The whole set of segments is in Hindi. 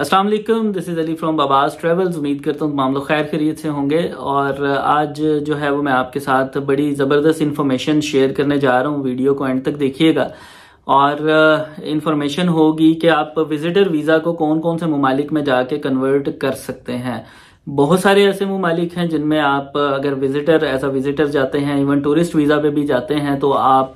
अस्सलाम वालेकुम this is Ali from Babas travels उम्मीद करता हूँ मामलों खैर खरीत से होंगे और आज जो है वो मैं आपके साथ बड़ी ज़बरदस्त इन्फॉर्मेशन शेयर करने जा रहा हूँ वीडियो को एंड तक देखिएगा और इन्फॉर्मेशन uh, होगी कि आप विजिटर वीज़ा को कौन कौन से ममालिक में जाके कन्वर्ट कर सकते हैं बहुत सारे ऐसे ममालिक हैं जिनमें आप अगर विजिटर एज अ विजिटर जाते हैं इवन टूरिस्ट वीज़ा पे भी जाते हैं तो आप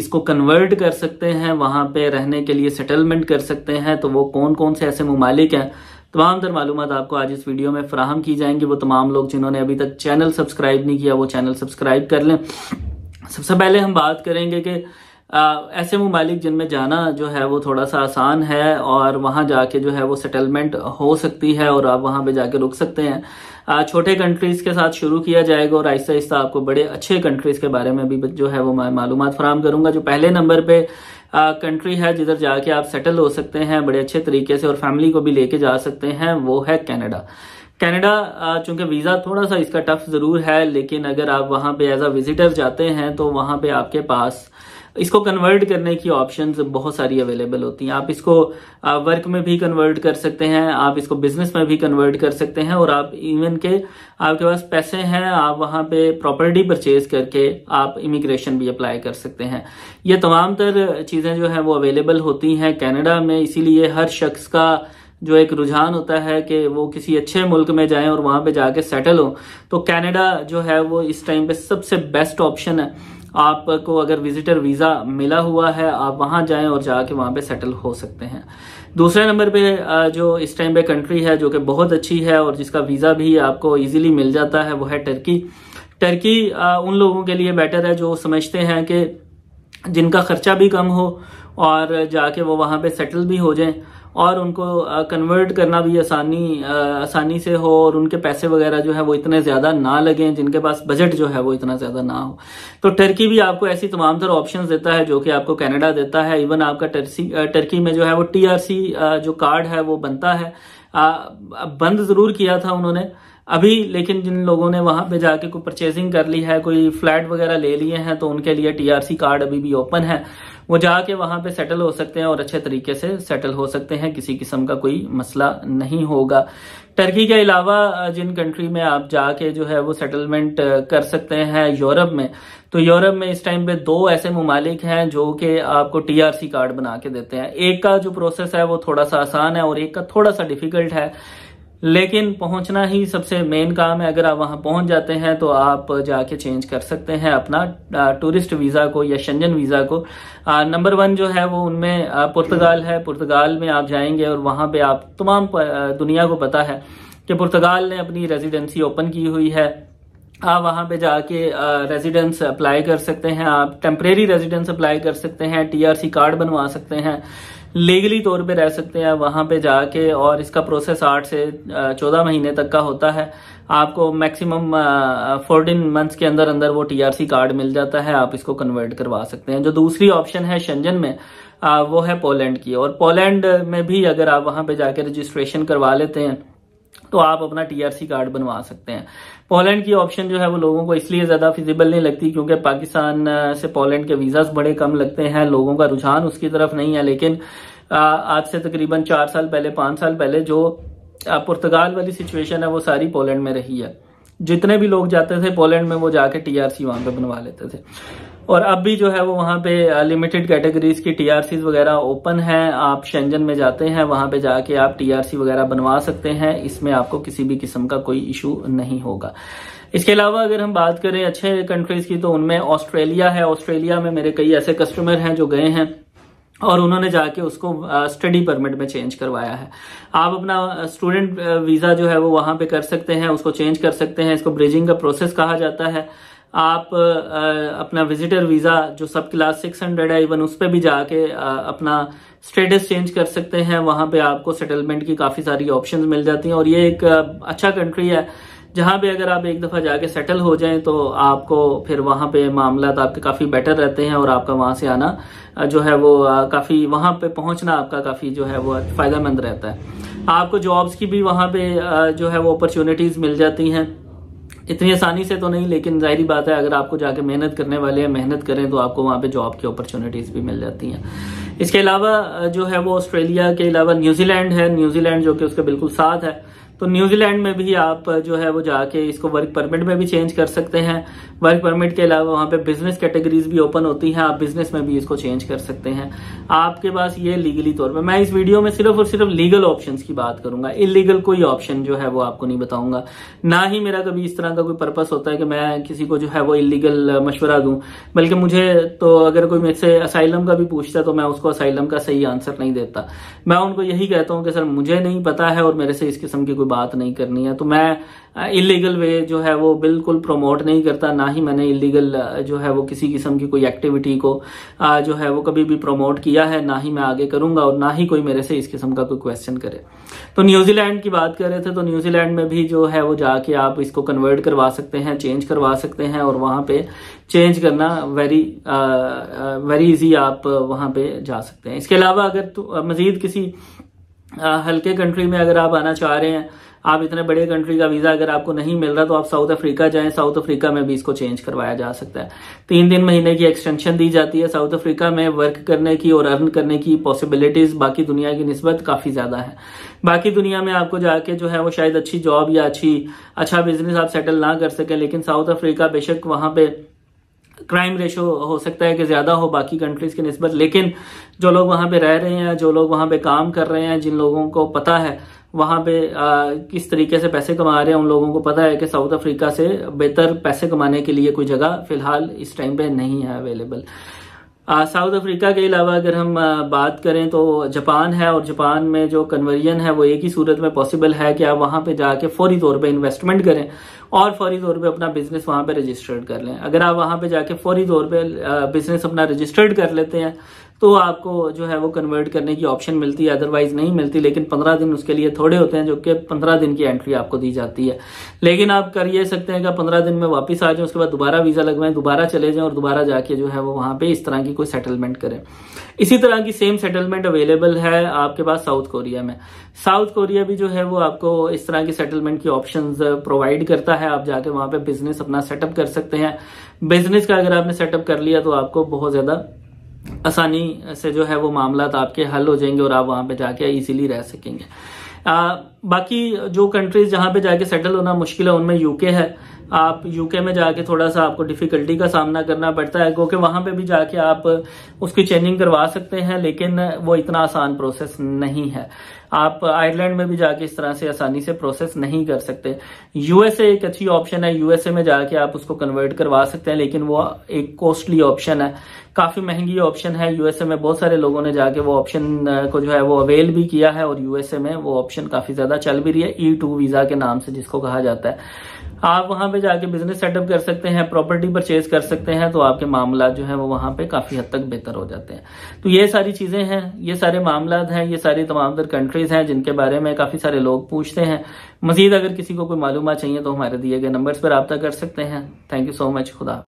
इसको कन्वर्ट कर सकते हैं वहाँ पे रहने के लिए सेटलमेंट कर सकते हैं तो वो कौन कौन से ऐसे ममालिक हैं तमाम तर मालूम आपको आज इस वीडियो में फ्राहम की जाएंगी वो तमाम लोग जिन्होंने अभी तक चैनल सब्सक्राइब नहीं किया वो चैनल सब्सक्राइब कर लें सबसे पहले हम बात करेंगे कि ऐसे ममालिक जिनमें जाना जो है वो थोड़ा सा आसान है और वहाँ जाके जो है वो सेटलमेंट हो सकती है और आप वहाँ पे जाके रुक सकते हैं छोटे कंट्रीज़ के साथ शुरू किया जाएगा और आहिस्ता आहिस्ता आपको बड़े अच्छे कंट्रीज़ के बारे में भी जो है वो मैं मालूम फराम करूँगा जो पहले नंबर पर कंट्री है जिधर जाके आप सेटल हो सकते हैं बड़े अच्छे तरीके से और फैमिली को भी लेके जा सकते हैं वो है कनाडा कनाडा चूंकि वीज़ा थोड़ा सा इसका टफ ज़रूर है लेकिन अगर आप वहाँ पे एज अ विजिटर जाते हैं तो वहाँ पे आपके पास इसको कन्वर्ट करने की ऑप्शंस बहुत सारी अवेलेबल होती हैं आप इसको वर्क में भी कन्वर्ट कर सकते हैं आप इसको बिजनेस में भी कन्वर्ट कर सकते हैं और आप इवन के आपके पास पैसे हैं आप वहाँ पे प्रॉपर्टी परचेज करके आप इमिग्रेशन भी अप्लाई कर सकते हैं ये तमाम तर चीज़ें जो हैं वो अवेलेबल होती हैं कैनेडा में इसीलिए हर शख्स का जो एक रुझान होता है कि वो किसी अच्छे मुल्क में जाएं और वहाँ पे जाके सेटल हो तो कनाडा जो है वो इस टाइम पे सबसे बेस्ट ऑप्शन है आपको अगर विजिटर वीज़ा मिला हुआ है आप वहाँ जाएं और जाके वहाँ पे सेटल हो सकते हैं दूसरे नंबर पे जो इस टाइम पे कंट्री है जो कि बहुत अच्छी है और जिसका वीज़ा भी आपको इजीली मिल जाता है वो है टर्की टर्की उन लोगों के लिए बेटर है जो समझते हैं कि जिनका खर्चा भी कम हो और जाके वो वहाँ पे सेटल भी हो जाएं और उनको कन्वर्ट करना भी आसानी आसानी से हो और उनके पैसे वगैरह जो है वो इतने ज़्यादा ना लगें जिनके पास बजट जो है वो इतना ज़्यादा ना हो तो टर्की भी आपको ऐसी तमाम तरह ऑप्शन देता है जो कि आपको कैनेडा देता है इवन आपका टर्सी टर्की में जो है वो टीआरसी जो कार्ड है वो बनता है आ, बंद ज़रूर किया था उन्होंने अभी लेकिन जिन लोगों ने वहां पे जाके कोई परचेजिंग कर ली है कोई फ्लैट वगैरह ले लिए हैं तो उनके लिए टीआरसी कार्ड अभी भी ओपन है वो जाके वहां पे सेटल हो सकते हैं और अच्छे तरीके से सेटल हो सकते हैं किसी किस्म का कोई मसला नहीं होगा टर्की के अलावा जिन कंट्री में आप जाके जो है वो सेटलमेंट कर सकते हैं यूरोप में तो यूरोप में इस टाइम पे दो ऐसे ममालिक हैं जो कि आपको टीआरसी कार्ड बना के देते हैं एक का जो प्रोसेस है वो थोड़ा सा आसान है और एक का थोड़ा सा डिफिकल्ट है लेकिन पहुंचना ही सबसे मेन काम है अगर आप वहां पहुंच जाते हैं तो आप जाके चेंज कर सकते हैं अपना टूरिस्ट वीज़ा को या शंजन वीज़ा को नंबर वन जो है वो उनमें पुर्तगाल है पुर्तगाल में आप जाएंगे और वहां पे आप तमाम दुनिया को पता है कि पुर्तगाल ने अपनी रेजिडेंसी ओपन की हुई है आप वहाँ पे जाके रेजिडेंस अप्लाई कर सकते हैं आप टेम्परेरी रेजिडेंस अप्लाई कर सकते हैं टीआरसी कार्ड बनवा सकते हैं लीगली तौर पे रह सकते हैं वहाँ पे जाके और इसका प्रोसेस आठ से चौदह महीने तक का होता है आपको मैक्सिमम फोर्टीन मंथ्स के अंदर अंदर वो टीआरसी कार्ड मिल जाता है आप इसको कन्वर्ट करवा सकते हैं जो दूसरी ऑप्शन है शंजन में आ, वो है पोलैंड की और पोलैंड में भी अगर आप वहाँ पे जाके रजिस्ट्रेशन करवा लेते हैं तो आप अपना टीआरसी कार्ड बनवा सकते हैं पोलैंड की ऑप्शन जो है वो लोगों को इसलिए ज़्यादा फिजिबल नहीं लगती क्योंकि पाकिस्तान से पोलैंड के वीजा बड़े कम लगते हैं लोगों का रुझान उसकी तरफ नहीं है लेकिन आज से तकरीबन चार साल पहले पांच साल पहले जो पुर्तगाल वाली सिचुएशन है वो सारी पोलैंड में रही है जितने भी लोग जाते थे पोलैंड में वो जाके टीआरसी वहां पर बनवा लेते थे और अब भी जो है वो वहाँ पे लिमिटेड कैटेगरीज की टीआरसी वगैरह ओपन है आप शेंजन में जाते हैं वहां पे जाके आप टीआरसी वगैरह बनवा सकते हैं इसमें आपको किसी भी किस्म का कोई इशू नहीं होगा इसके अलावा अगर हम बात करें अच्छे कंट्रीज की तो उनमें ऑस्ट्रेलिया है ऑस्ट्रेलिया में मेरे कई ऐसे कस्टमर हैं जो गए हैं और उन्होंने जाके उसको स्टडी परमिट में चेंज करवाया है आप अपना स्टूडेंट वीज़ा जो है वो वहां पे कर सकते हैं उसको चेंज कर सकते हैं इसको ब्रिजिंग का प्रोसेस कहा जाता है आप अपना विजिटर वीज़ा जो सब क्लास 600 है इवन उस पर भी जाके अपना स्टेटस चेंज कर सकते हैं वहाँ पे आपको सेटलमेंट की काफ़ी सारी ऑप्शन मिल जाती हैं और ये एक अच्छा कंट्री है जहाँ भी अगर आप एक दफ़ा जाके सेटल हो जाएं तो आपको फिर वहाँ पे मामला आपके काफ़ी बेटर रहते हैं और आपका वहाँ से आना जो है वो काफ़ी वहाँ पे पहुँचना आपका काफ़ी जो है वो फ़ायदेमंद रहता है आपको जॉब्स की भी वहाँ पे जो है वो अपॉर्चुनिटीज़ मिल जाती हैं इतनी आसानी से तो नहीं लेकिन जाहिर बात है अगर आपको जाके मेहनत करने वाले हैं मेहनत करें तो आपको वहाँ पे जॉब की अपॉर्चुनिटीज़ भी मिल जाती हैं इसके अलावा जो है वो ऑस्ट्रेलिया के अलावा न्यूजीलैंड है न्यूजीलैंड जो कि उसके बिल्कुल साथ है तो न्यूजीलैंड में भी आप जो है वो जाके इसको वर्क परमिट में भी चेंज कर सकते हैं वर्क परमिट के अलावा वहाँ पे बिजनेस कैटेगरीज भी ओपन होती हैं आप बिजनेस में भी इसको चेंज कर सकते हैं आपके पास ये लीगली तौर पर मैं इस वीडियो में सिर्फ और सिर्फ लीगल ऑप्शन की बात करूंगा इलीगल कोई ऑप्शन जो है वो आपको नहीं बताऊंगा ना ही मेरा कभी इस तरह का कोई पर्पज होता है कि मैं किसी को जो है वो इलीगल मशवरा दू बल्कि मुझे तो अगर कोई मेरे से असाइलम का भी पूछता है तो मैं उसको असाइलम का सही आंसर नहीं देता मैं उनको यही कहता हूँ कि सर मुझे नहीं पता है और मेरे से इस किस्म की कोई बात नहीं करनी है तो मैं इलीगल वे जो है वो बिल्कुल प्रमोट नहीं करता ना ही मैंने इलीगल जो है वो किसी किस्म की कोई एक्टिविटी को जो है वो कभी भी प्रमोट किया है ना ही मैं आगे करूंगा और ना ही कोई मेरे से इस किस्म का कोई क्वेश्चन करे तो न्यूजीलैंड की बात कर रहे थे तो न्यूजीलैंड में भी जो है वो जाके आप इसको कन्वर्ट करवा सकते हैं चेंज करवा सकते हैं और वहां पे चेंज करना वेरी वेरी इजी आप वहां पे जा सकते हैं इसके अलावा अगर मजीद किसी हल्के कंट्री में अगर आप आना चाह रहे हैं आप इतने बड़े कंट्री का वीज़ा अगर आपको नहीं मिल रहा तो आप साउथ अफ्रीका जाएं साउथ अफ्रीका में भी इसको चेंज करवाया जा सकता है तीन दिन महीने की एक्सटेंशन दी जाती है साउथ अफ्रीका में वर्क करने की और अर्न करने की पॉसिबिलिटीज़ बाकी दुनिया की नस्बत काफ़ी ज़्यादा है बाकी दुनिया में आपको जाके जो है वो शायद अच्छी जॉब या अच्छी अच्छा बिजनेस आप सेटल ना कर सकें लेकिन साउथ अफ्रीका बेशक वहां पर क्राइम रेशो हो सकता है कि ज़्यादा हो बाकी कंट्रीज़ के नस्बत लेकिन जो लोग वहां पे रह रहे हैं जो लोग वहां पे काम कर रहे हैं जिन लोगों को पता है वहां पे आ, किस तरीके से पैसे कमा रहे हैं उन लोगों को पता है कि साउथ अफ्रीका से बेहतर पैसे कमाने के लिए कोई जगह फिलहाल इस टाइम पे नहीं है अवेलेबल साउथ अफ्रीका के अलावा अगर हम बात करें तो जापान है और जापान में जो कन्वर्जन है वो एक ही सूरत में पॉसिबल है कि आप वहाँ पे जाके फौरी तौर पे इन्वेस्टमेंट करें और फौरी तौर पे अपना बिजनेस वहाँ पे रजिस्टर्ड कर लें अगर आप वहाँ पे जाके फौरी तौर पे बिजनेस अपना रजिस्टर्ड कर लेते हैं तो आपको जो है वो कन्वर्ट करने की ऑप्शन मिलती है अदरवाइज नहीं मिलती लेकिन पंद्रह दिन उसके लिए थोड़े होते हैं जो कि पंद्रह दिन की एंट्री आपको दी जाती है लेकिन आप कर ये सकते हैं कि पंद्रह दिन में वापस आ जाए उसके बाद दोबारा वीज़ा लगवाएं दोबारा चले जाएं और दोबारा जाके जो है वो वहां पर इस तरह की कोई सेटलमेंट करें इसी तरह की सेम सेटलमेंट अवेलेबल है आपके पास साउथ कोरिया में साउथ कोरिया भी जो है वो आपको इस तरह की सेटलमेंट की ऑप्शन प्रोवाइड करता है आप जाके वहां पर बिजनेस अपना सेटअप कर सकते हैं बिजनेस का अगर आपने सेटअप कर लिया तो आपको बहुत ज़्यादा आसानी से जो है वो मामला तो आपके हल हो जाएंगे और आप वहां पे जाके इजीली रह सकेंगे आ, बाकी जो कंट्रीज जहां पे जाके सेटल होना मुश्किल है उनमें यूके है आप यूके में जाके थोड़ा सा आपको डिफिकल्टी का सामना करना पड़ता है क्योंकि वहां पे भी जाके आप उसकी चेंजिंग करवा सकते हैं लेकिन वो इतना आसान प्रोसेस नहीं है आप आयरलैंड में भी जाके इस तरह से आसानी से प्रोसेस नहीं कर सकते यूएसए एक अच्छी ऑप्शन है यूएसए में जाके आप उसको कन्वर्ट करवा सकते हैं लेकिन वो एक कॉस्टली ऑप्शन है काफी महंगी ऑप्शन है यूएसए में बहुत सारे लोगों ने जाके वो ऑप्शन को जो है वो अवेल भी किया है और यूएसए में वो ऑप्शन काफी ज्यादा चल भी रही है ई टू वीजा के नाम से जिसको कहा जाता है आप वहां पे जाके बिजनेस सेटअप कर सकते हैं प्रॉपर्टी परचेज कर सकते हैं तो आपके मामला जो है वो वहां पे काफी हद तक बेहतर हो जाते हैं तो ये सारी चीजें हैं ये सारे मामला हैं ये सारी तमाम तर कंट्रीज हैं जिनके बारे में काफी सारे लोग पूछते हैं मजीद अगर किसी को कोई मालूम चाहिए तो हमारे दिए गए नंबर पर रबा कर सकते हैं थैंक यू सो मच खुदा